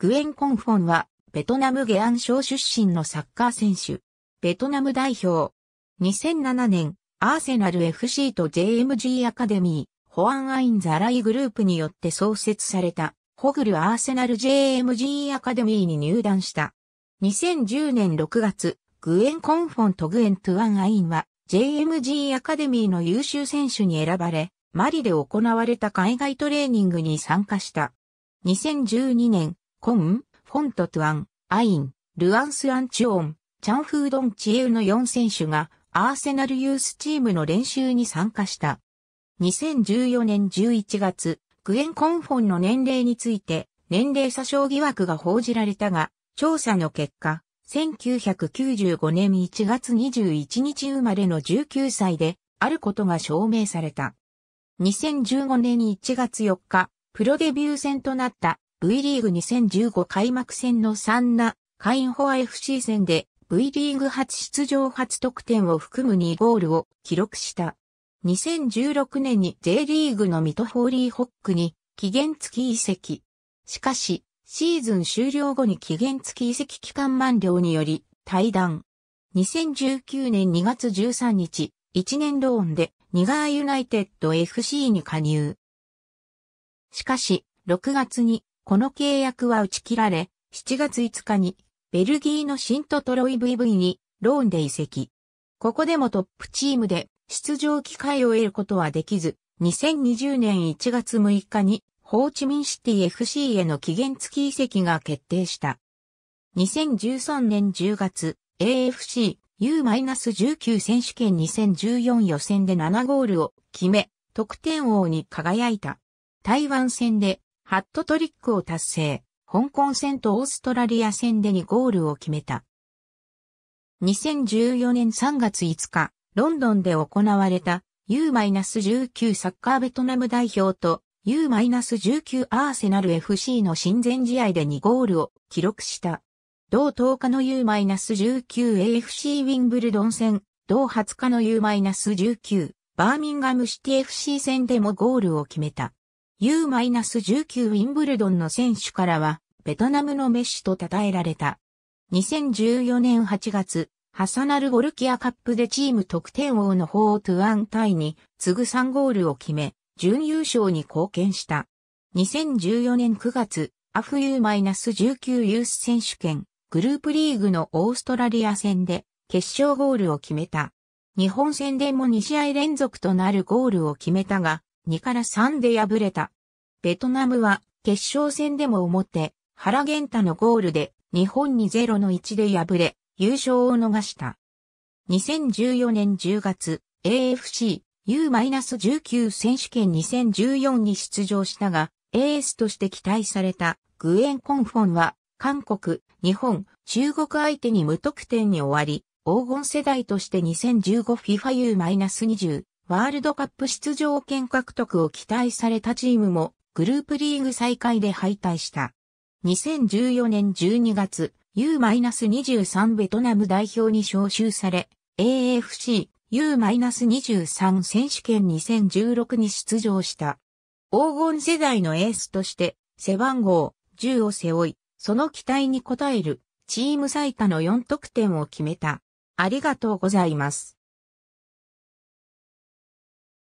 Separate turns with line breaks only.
グエン・コンフォンは、ベトナムゲアン省出身のサッカー選手。ベトナム代表。2007年、アーセナル FC と JMG アカデミー、ホアン・アイン・ザ・ライグループによって創設された、ホグル・アーセナル JMG アカデミーに入団した。2010年6月、グエン・コンフォンとグエン・トゥアン・アインは、JMG アカデミーの優秀選手に選ばれ、マリで行われた海外トレーニングに参加した。2012年、コン、フォントトゥアン、アイン、ルアンスアンチオン、チャンフードンチエウの4選手がアーセナルユースチームの練習に参加した。2014年11月、グエン・コンフォンの年齢について年齢詐称疑惑が報じられたが、調査の結果、1995年1月21日生まれの19歳であることが証明された。2015年1月4日、プロデビュー戦となった V リーグ2015開幕戦のサンナ、カインホア FC 戦で V リーグ初出場初得点を含む2ゴールを記録した。2016年に J リーグのミトホーリーホックに期限付き移籍。しかし、シーズン終了後に期限付き移籍期間満了により退団。2019年2月13日、1年ローンでニガーユナイテッド FC に加入。しかし、6月にこの契約は打ち切られ、7月5日にベルギーのシントトロイ VV にローンで移籍。ここでもトップチームで出場機会を得ることはできず、2020年1月6日にホーチミンシティ FC への期限付き移籍が決定した。2013年10月 AFC U-19 選手権2014予選で7ゴールを決め、得点王に輝いた。台湾戦でハットトリックを達成、香港戦とオーストラリア戦で2ゴールを決めた。2014年3月5日、ロンドンで行われた U-19 サッカーベトナム代表と U-19 アーセナル FC の親善試合で2ゴールを記録した。同10日の U-19AFC ウィンブルドン戦、同20日の U-19 バーミンガムシティ FC 戦でもゴールを決めた。U-19 ウィンブルドンの選手からは、ベトナムのメッシと称えられた。2014年8月、ハサナルゴルキアカップでチーム得点王のホートゥアンタイに次ぐ3ゴールを決め、準優勝に貢献した。2014年9月、アフ U-19 ユース選手権、グループリーグのオーストラリア戦で決勝ゴールを決めた。日本戦でも2試合連続となるゴールを決めたが、2から3で敗れた。ベトナムは決勝戦でも表、原玄太のゴールで日本に0の1で敗れ、優勝を逃した。2014年10月、AFC U-19 選手権2014に出場したが、エースとして期待されたグエン・コンフォンは、韓国、日本、中国相手に無得点に終わり、黄金世代として 2015FIFA U-20 ワールドカップ出場権獲得を期待されたチームもグループリーグ再開で敗退した。2014年12月、U-23 ベトナム代表に招集され、AFC U-23 選手権2016に出場した。黄金世代のエースとして、背番号10を背負い、その期待に応える、チーム最多の4得点を決めた。ありがとうございます。